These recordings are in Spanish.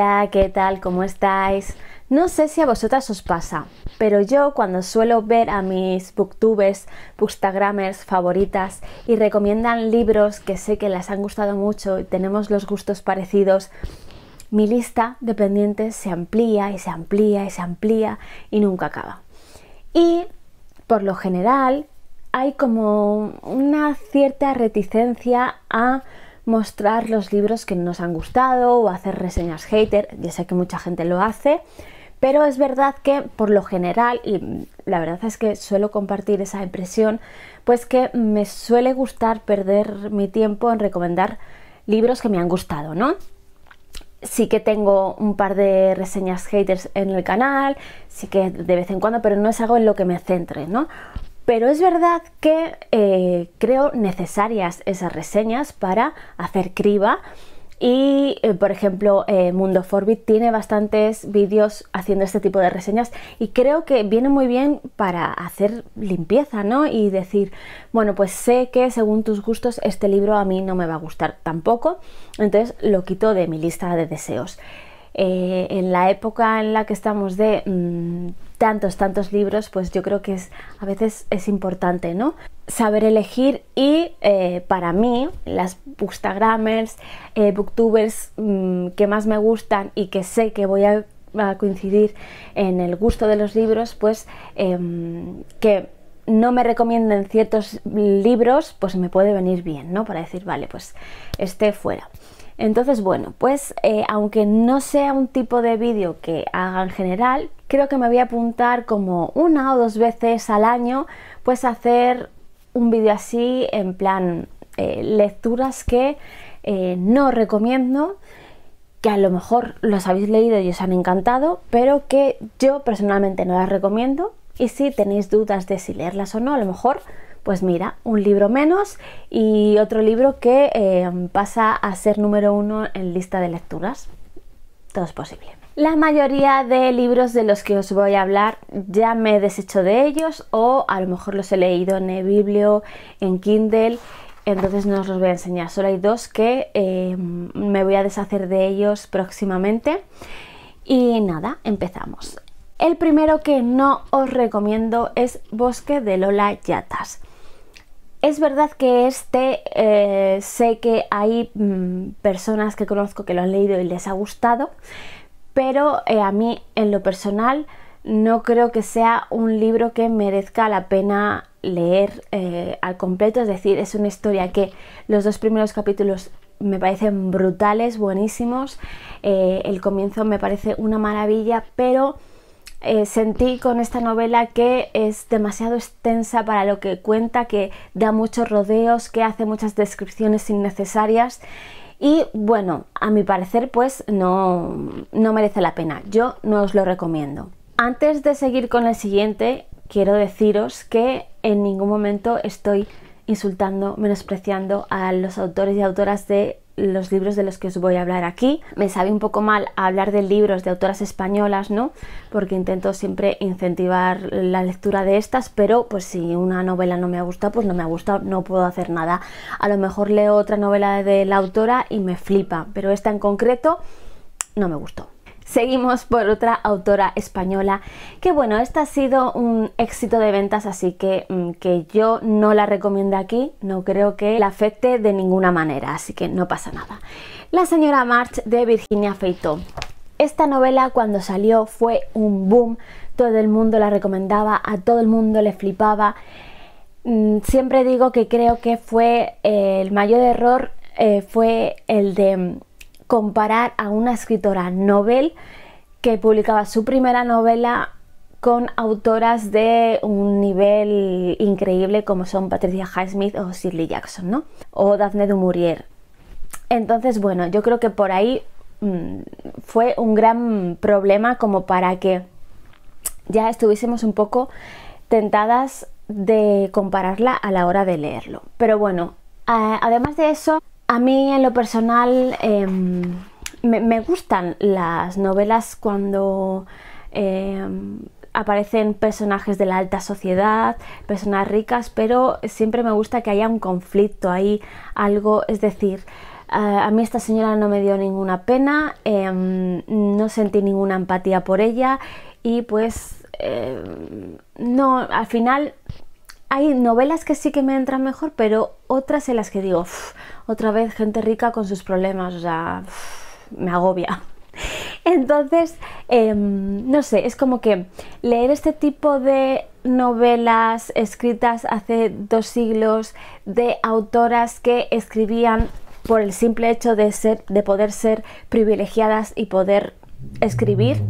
Hola, ¿qué tal? ¿Cómo estáis? No sé si a vosotras os pasa, pero yo cuando suelo ver a mis booktubers, bookstagramers favoritas y recomiendan libros que sé que les han gustado mucho y tenemos los gustos parecidos, mi lista de pendientes se amplía y se amplía y se amplía y nunca acaba. Y por lo general hay como una cierta reticencia a mostrar los libros que nos han gustado o hacer reseñas hater, ya sé que mucha gente lo hace, pero es verdad que por lo general, y la verdad es que suelo compartir esa impresión, pues que me suele gustar perder mi tiempo en recomendar libros que me han gustado, ¿no? Sí que tengo un par de reseñas haters en el canal, sí que de vez en cuando, pero no es algo en lo que me centre, ¿no? Pero es verdad que eh, creo necesarias esas reseñas para hacer criba. Y, eh, por ejemplo, eh, Mundo Forbit tiene bastantes vídeos haciendo este tipo de reseñas y creo que viene muy bien para hacer limpieza, ¿no? Y decir, bueno, pues sé que según tus gustos este libro a mí no me va a gustar tampoco, entonces lo quito de mi lista de deseos. en la época en la que estamos de mm, tantos, tantos libros, pues yo creo que es, a veces es importante, ¿no? Saber elegir y eh, para mí las bookstagramers, eh, booktubers mm, que más me gustan y que sé que voy a, coincidir en el gusto de los libros, pues em, que no me recomienden ciertos libros, pues me puede venir bien, ¿no? Para decir, vale, pues esté fuera. Entonces, bueno, pues eh, aunque no sea un tipo de vídeo que haga en general, creo que me voy a apuntar como una o dos veces al año, pues hacer un vídeo así en plan eh, lecturas que eh, no recomiendo, que a lo mejor los habéis leído y os han encantado, pero que yo personalmente no las recomiendo. Y si tenéis dudas de si leerlas o no, a lo mejor pues mira, un libro menos y otro libro que eh, pasa a ser número uno en lista de lecturas. Todo es posible. La mayoría de libros de los que os voy a hablar ya me he deshecho de ellos o a lo mejor los he leído en el biblio en Kindle, entonces no os los voy a enseñar. Solo hay dos que eh, me voy a deshacer de ellos próximamente. Y nada, empezamos. El primero que no os recomiendo es Bosque de Lola Yatas. Es verdad que este eh, sé que hay mm, personas que conozco que lo han leído y les ha gustado, pero eh, a mí en lo personal no creo que sea un libro que merezca la pena leer eh, al completo, es decir, es una historia que los dos primeros capítulos me parecen brutales, buenísimos, el comienzo me parece una maravilla, pero eh, sentí con esta novela que es demasiado extensa para lo que cuenta, que da muchos rodeos, que hace muchas descripciones innecesarias y bueno, a mi parecer pues no, no merece la pena, yo no os lo recomiendo. Antes de seguir con el siguiente, quiero deciros que en ningún momento estoy insultando, menospreciando a los autores y autoras de los libros de los que os voy a hablar aquí. Me sabe un poco mal hablar de libros de autoras españolas, ¿no? Porque intento siempre incentivar la lectura de estas, pero pues si una novela no me ha gustado, pues no me ha gustado, no puedo hacer nada. A lo mejor leo otra novela de la autora y me flipa, pero esta en concreto no me gustó seguimos por otra autora española que bueno, esta ha sido un éxito de ventas así que, mm, que yo no la recomiendo aquí, no creo que la afecte de ninguna manera, así que no pasa nada. La señora March de Virginia Feito. Esta novela cuando salió fue un boom, todo el mundo la recomendaba, a todo el mundo le flipaba. Mm, siempre digo que creo que fue eh, el mayor error eh, fue el de mm, comparar a una escritora novel que publicaba su primera novela con autoras de un nivel increíble como son Patricia Highsmith o Shirley Jackson, ¿no? O Daphne du Maurier. Entonces, bueno, yo creo que por ahí mm, fue un gran problema como para que ya estuviésemos un poco tentadas de compararla a la hora de leerlo. Pero bueno, además de eso, a mí en lo personal em, me, gustan las novelas cuando em, aparecen personajes de la alta sociedad, personas ricas, pero siempre me gusta que haya un conflicto ahí, algo, es decir, a mí esta señora no me dio ninguna pena, em, no sentí ninguna empatía por ella y pues no, al final hay novelas que sí que me entran mejor, pero otras en las que digo, otra vez gente rica con sus problemas, o sea, me agobia. Entonces, em, no sé, es como que leer este tipo de novelas escritas hace dos siglos de autoras que escribían por el simple hecho de ser, de poder ser privilegiadas y poder escribir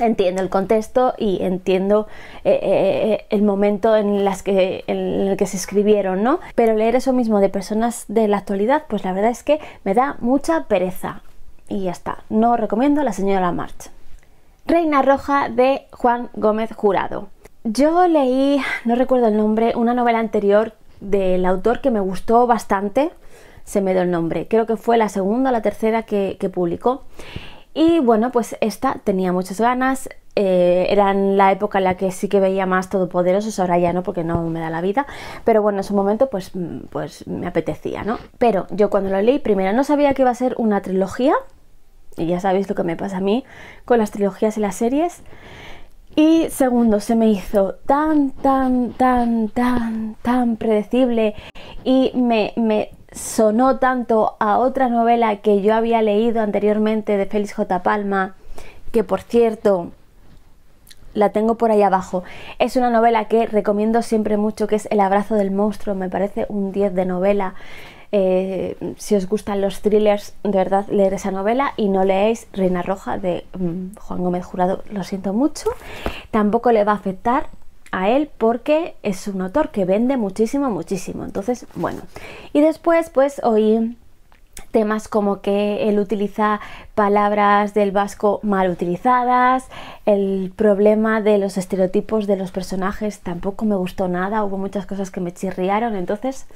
entiendo el contexto y entiendo eh, eh, eh, el momento en, las que, el que se escribieron, ¿no? Pero leer eso mismo de personas de la actualidad, pues la verdad es que me da mucha pereza. Y ya está, no recomiendo La señora March. Reina Roja de Juan Gómez Jurado. Yo leí, no recuerdo el nombre, una novela anterior del autor que me gustó bastante, se me dio el nombre, creo que fue la segunda o la tercera que publicó y bueno, pues esta tenía muchas ganas. Eh, era en la época en la que sí que veía más Todopoderosos, ahora ya no, porque no me da la vida. Pero bueno, en su momento, pues, mm, pues me apetecía, ¿no? Pero yo cuando lo leí, primero no sabía que iba a ser una trilogía. Y ya sabéis lo que me pasa a mí con las trilogías y las series. Y segundo, se me hizo tan, tan, tan, tan, tan predecible y me sonó tanto a otra novela que yo había leído anteriormente de Félix J. Palma, que por cierto, la tengo por ahí abajo. Es una novela que recomiendo siempre mucho, que es El abrazo del monstruo, me parece un 10 de novela. Eh, si os gustan los thrillers, de verdad leer esa novela y no leéis Reina Roja de mm, Juan Gómez Jurado, lo siento mucho, tampoco le va a afectar a él porque es un autor que vende muchísimo, muchísimo. Entonces, bueno. Y después, pues oí temas como que él utiliza palabras del vasco mal utilizadas, el problema de los estereotipos de los personajes tampoco me gustó nada, hubo muchas cosas que me chirriaron, entonces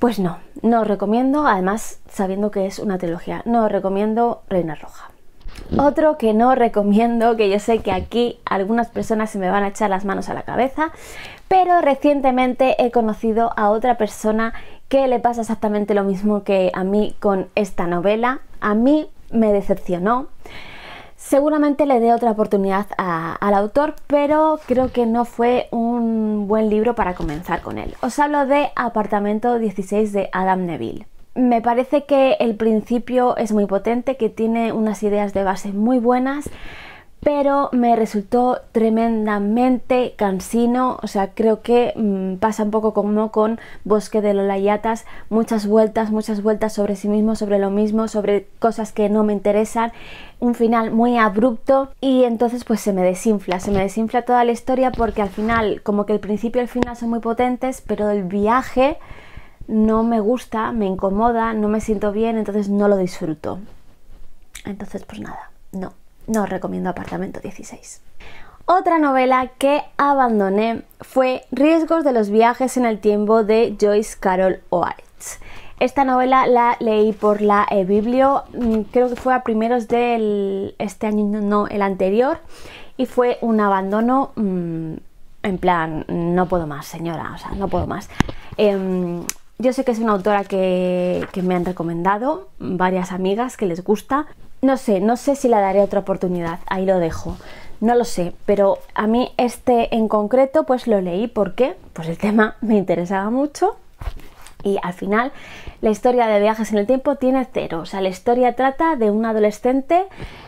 pues no, no os recomiendo, además sabiendo que es una trilogía, no os recomiendo Reina Roja. Otro que no recomiendo, que yo sé que aquí algunas personas se me van a echar las manos a la cabeza, pero recientemente he conocido a otra persona que le pasa exactamente lo mismo que a mí con esta novela. A mí me decepcionó. Seguramente le dé otra oportunidad al autor, pero creo que no fue un buen libro para comenzar con él. Os hablo de Apartamento 16 de Adam Neville me parece que el principio es muy potente, que tiene unas ideas de base muy buenas, pero me resultó tremendamente cansino, o sea, creo que mm, pasa un poco como con Bosque de Lolayatas, muchas vueltas, muchas vueltas sobre sí mismo, sobre lo mismo, sobre cosas que no me interesan, un final muy abrupto y entonces pues se me desinfla, se me desinfla toda la historia porque al final, como que el principio y el final son muy potentes, pero el viaje no me gusta, me incomoda, no me siento bien, entonces no lo disfruto. Entonces, pues nada, no, no recomiendo Apartamento 16. Otra novela que abandoné fue Riesgos de los viajes en el tiempo de Joyce Carol Oates. Esta novela la leí por la e Biblio, mm, creo que fue a primeros del este año, no, el anterior, y fue un abandono mm, en plan, no puedo más, señora, o sea, no puedo más. Em, yo sé que es una autora que, me han recomendado varias amigas que les gusta. No sé, no sé si la daré otra oportunidad, ahí lo dejo. No lo sé, pero a mí este en concreto pues lo leí porque pues el tema me interesaba mucho y al final la historia de viajes en el tiempo tiene cero. O sea, la historia trata de un adolescente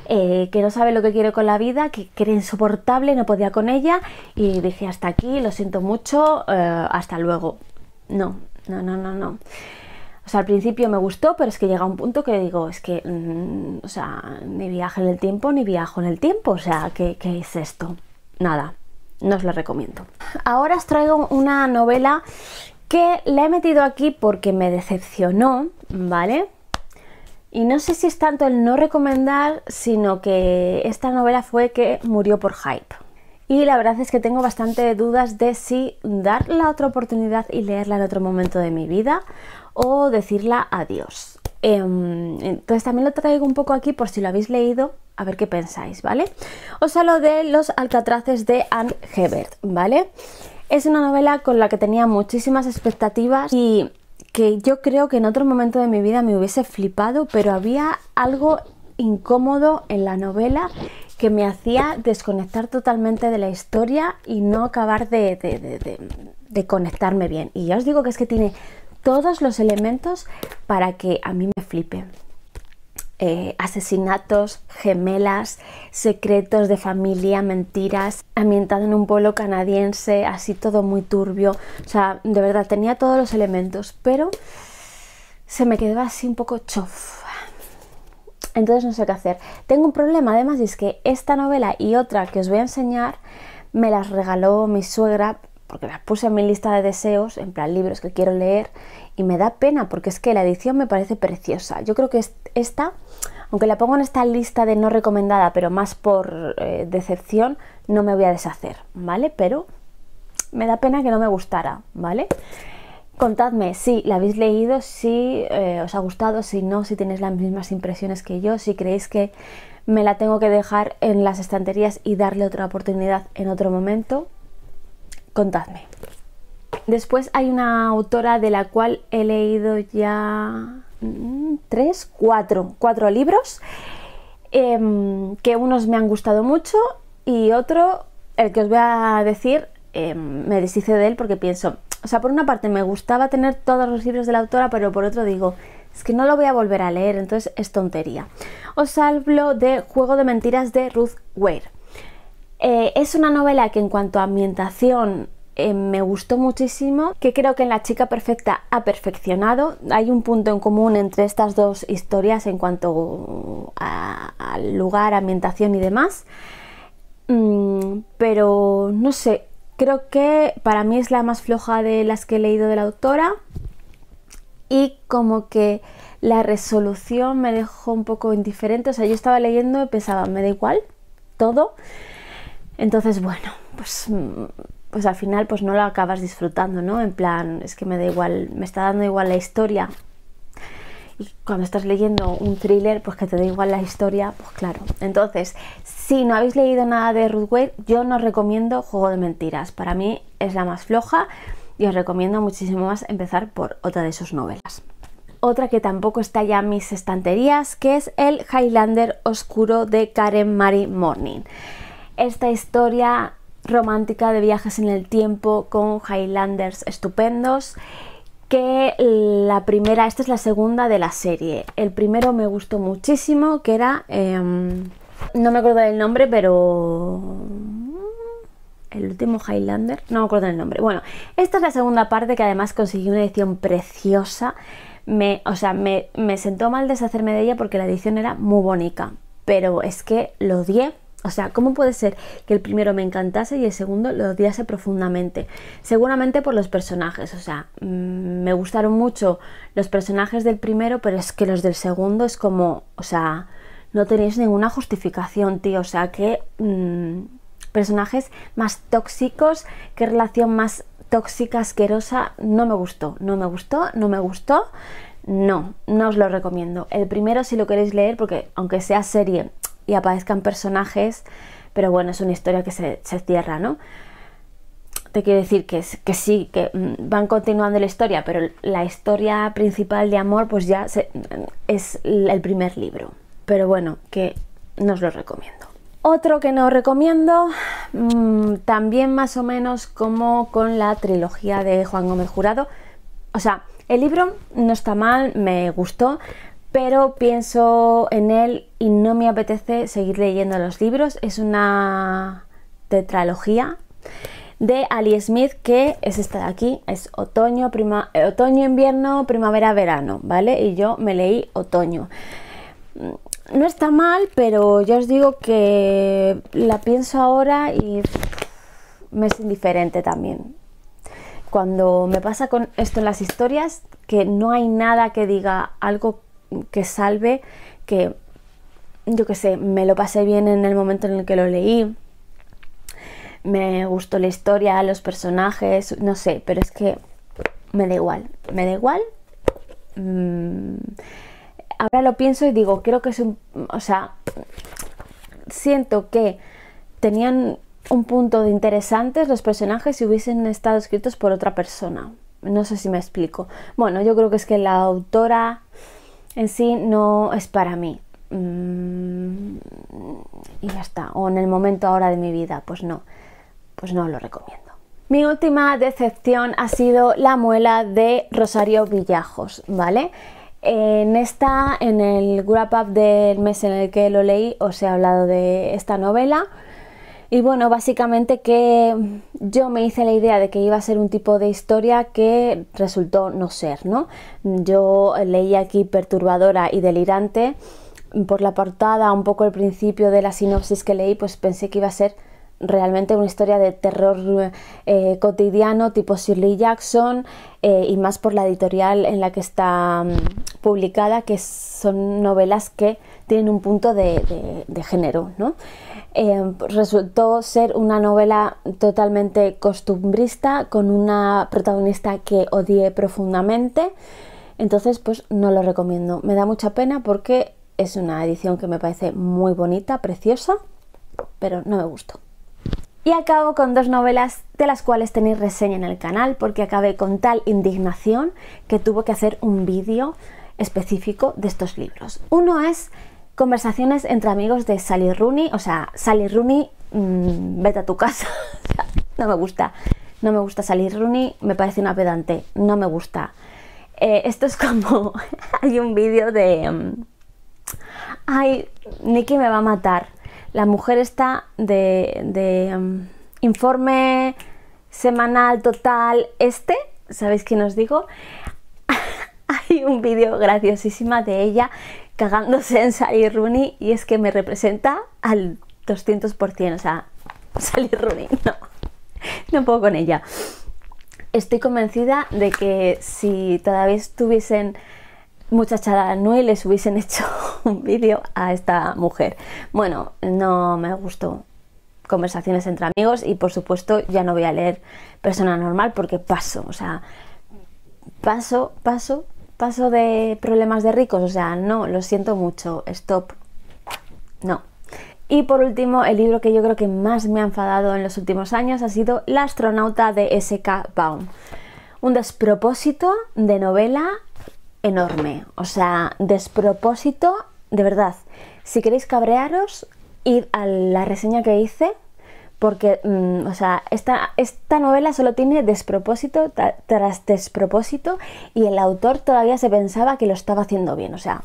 eh, que no sabe lo que quiere con la vida, que, cree era insoportable, no podía con ella y dije hasta aquí, lo siento mucho, eh, hasta luego. No, no, no, no, no. O sea, al principio me gustó, pero es que llega un punto que digo, es que, mm, o sea, ni viaje en el tiempo, ni viajo en el tiempo. O sea, ¿qué, qué es esto? Nada, no os lo recomiendo. Ahora os traigo una novela que la he metido aquí porque me decepcionó, ¿vale? Y no sé si es tanto el no recomendar, sino que esta novela fue que murió por hype y la verdad es que tengo bastante dudas de si dar la otra oportunidad y leerla en otro momento de mi vida o decirla adiós. Em, entonces también lo traigo un poco aquí por si lo habéis leído, a ver qué pensáis, ¿vale? Os hablo de Los Alcatraces de Anne Hebert, ¿vale? Es una novela con la que tenía muchísimas expectativas y que yo creo que en otro momento de mi vida me hubiese flipado, pero había algo incómodo en la novela que me hacía desconectar totalmente de la historia y no acabar de, conectarme bien. Y ya os digo que es que tiene todos los elementos para que a mí me flipe. Eh, asesinatos, gemelas, secretos de familia, mentiras, ambientado en un pueblo canadiense, así todo muy turbio. O sea, de verdad tenía todos los elementos, pero se me quedaba así un poco chof entonces no sé qué hacer. Tengo un problema además y es que esta novela y otra que os voy a enseñar me las regaló mi suegra porque las puse en mi lista de deseos, en plan libros que quiero leer y me da pena porque es que la edición me parece preciosa. Yo creo que esta, aunque la pongo en esta lista de no recomendada, pero más por eh, decepción, no me voy a deshacer, ¿vale? Pero me da pena que no me gustara, ¿vale? Contadme si la habéis leído, si eh, os ha gustado, si no, si tenéis las mismas impresiones que yo, si creéis que me la tengo que dejar en las estanterías y darle otra oportunidad en otro momento. Contadme. Después hay una autora de la cual he leído ya mm, tres, cuatro, cuatro libros, em, que unos me han gustado mucho y otro, el que os voy a decir, Em, me deshice de él porque pienso, o sea, por una parte me gustaba tener todos los libros de la autora, pero por otro digo, es que no lo voy a volver a leer, entonces es tontería. Os hablo de Juego de Mentiras de Ruth Ware eh, es una novela que en cuanto a ambientación em, me gustó muchísimo, que creo que en La chica perfecta ha perfeccionado. Hay un punto en común entre estas dos historias en cuanto al lugar, ambientación y demás. Mm, pero no sé, Creo que para mí es la más floja de las que he leído de la autora y como que la resolución me dejó un poco indiferente. O sea, yo estaba leyendo y pensaba, me da igual todo. Entonces, bueno, pues, pues al final pues no lo acabas disfrutando, ¿no? En plan, es que me da igual, me está dando igual la historia cuando estás leyendo un thriller, pues que te da igual la historia, pues claro. Entonces, si no habéis leído nada de Ruth Wade, yo no recomiendo Juego de Mentiras. Para mí es la más floja y os recomiendo muchísimo más empezar por otra de sus novelas. Otra que tampoco está ya en mis estanterías, que es el Highlander Oscuro de Karen marie Morning. Esta historia romántica de viajes en el tiempo con Highlanders estupendos que la primera, esta es la segunda de la serie. El primero me gustó muchísimo, que era, em, no me acuerdo del nombre, pero... Mm, el último Highlander, no me acuerdo del nombre. Bueno, esta es la segunda parte que además conseguí una edición preciosa. Me, o sea, me, sentó mal deshacerme de ella porque la edición era muy bonita, pero es que lo di o sea, ¿cómo puede ser que el primero me encantase y el segundo lo odiase profundamente? Seguramente por los personajes, o sea, mm, me gustaron mucho los personajes del primero, pero es que los del segundo es como, o sea, no tenéis ninguna justificación, tío, o sea, que mm, personajes más tóxicos, qué relación más tóxica, asquerosa, no me gustó, no me gustó, no me gustó, no, no os lo recomiendo. El primero si lo queréis leer, porque aunque sea serie y aparezcan personajes, pero bueno, es una historia que se, cierra, ¿no? Te quiero decir que, que sí, que mm, van continuando la historia, pero la historia principal de amor pues ya mm, es el primer libro. Pero bueno, que no lo recomiendo. Otro que no recomiendo, mm, también más o menos como con la trilogía de Juan Gómez Jurado. O sea, el libro no está mal, me gustó, pero pienso en él y no me apetece seguir leyendo los libros. Es una tetralogía de Ali Smith, que es esta de aquí, es otoño, eh, invierno, primavera, verano, ¿vale? Y yo me leí otoño. Mm, no está mal, pero ya os digo que la pienso ahora y me es indiferente también. Cuando me pasa con esto en las historias, que no hay nada que diga algo que salve, que yo que sé, me lo pasé bien en el momento en el que lo leí, me gustó la historia, los personajes, no sé, pero es que me da igual, me da igual. Mm, ahora lo pienso y digo, creo que es un, o sea, siento que tenían un punto de interesantes los personajes si hubiesen estado escritos por otra persona. No sé si me explico. Bueno, yo creo que es que la autora en sí no es para mí. Mm, y ya está. O en el momento ahora de mi vida, pues no. Pues no lo recomiendo. Mi última decepción ha sido la muela de Rosario Villajos, ¿vale? En esta, en el wrap up del mes en el que lo leí, os he hablado de esta novela. Y bueno, básicamente que yo me hice la idea de que iba a ser un tipo de historia que resultó no ser, ¿no? Yo leí aquí perturbadora y delirante. Por la portada, un poco el principio de la sinopsis que leí, pues pensé que iba a ser realmente una historia de terror eh, cotidiano tipo Shirley Jackson eh, y más por la editorial en la que está mm, publicada, que son novelas que tienen un punto de, de género, ¿no? Em, resultó ser una novela totalmente costumbrista, con una protagonista que odié profundamente. Entonces, pues no lo recomiendo. Me da mucha pena porque es una edición que me parece muy bonita, preciosa, pero no me gustó. Y acabo con dos novelas de las cuales tenéis reseña en el canal porque acabé con tal indignación que tuve que hacer un vídeo específico de estos libros. Uno es Conversaciones entre amigos de Sally Rooney, o sea, Sally Rooney, mm, vete a tu casa, no me gusta, no me gusta Sally Rooney, me parece una pedante, no me gusta. Eh, esto es como, hay un vídeo de, mm, ay, Nicky me va a matar, la mujer está de, de mm, informe semanal total este, ¿sabéis quién os digo? hay un vídeo graciosísima de ella cagándose en Sally Rooney y es que me representa al 200%, o sea, Sally Rooney, no, no puedo con ella. Estoy convencida de que si todavía estuviesen muchachada no les hubiesen hecho un vídeo a esta mujer. Bueno, no me gustó conversaciones entre amigos y por supuesto ya no voy a leer persona normal porque paso, o sea, paso, paso paso de problemas de ricos, o sea, no, lo siento mucho, stop. No. Y por último, el libro que yo creo que más me ha enfadado en los últimos años ha sido La astronauta de S.K. Baum. Un despropósito de novela enorme, o sea, despropósito de verdad. Si queréis cabrearos, id a la reseña que hice porque, mm, o sea, esta, esta novela solo tiene despropósito tras despropósito y el autor todavía se pensaba que lo estaba haciendo bien, o sea,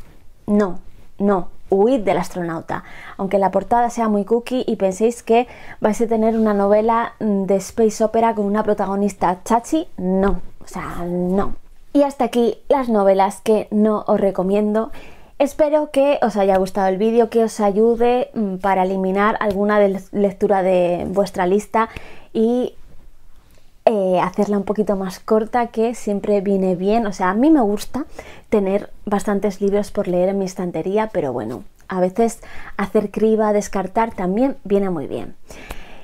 no, no, huid del astronauta. Aunque la portada sea muy cookie y penséis que vais a tener una novela mm, de space opera con una protagonista chachi, no, o sea, no. Y hasta aquí las novelas que no os recomiendo Espero que os haya gustado el vídeo, que os ayude mm, para eliminar alguna lectura de vuestra lista y eh, hacerla un poquito más corta, que siempre viene bien. O sea, a mí me gusta tener bastantes libros por leer en mi estantería, pero bueno, a veces hacer criba, descartar también viene muy bien.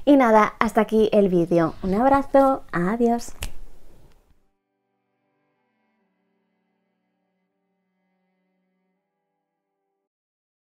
Y nada, hasta aquí el vídeo. Un abrazo, adiós.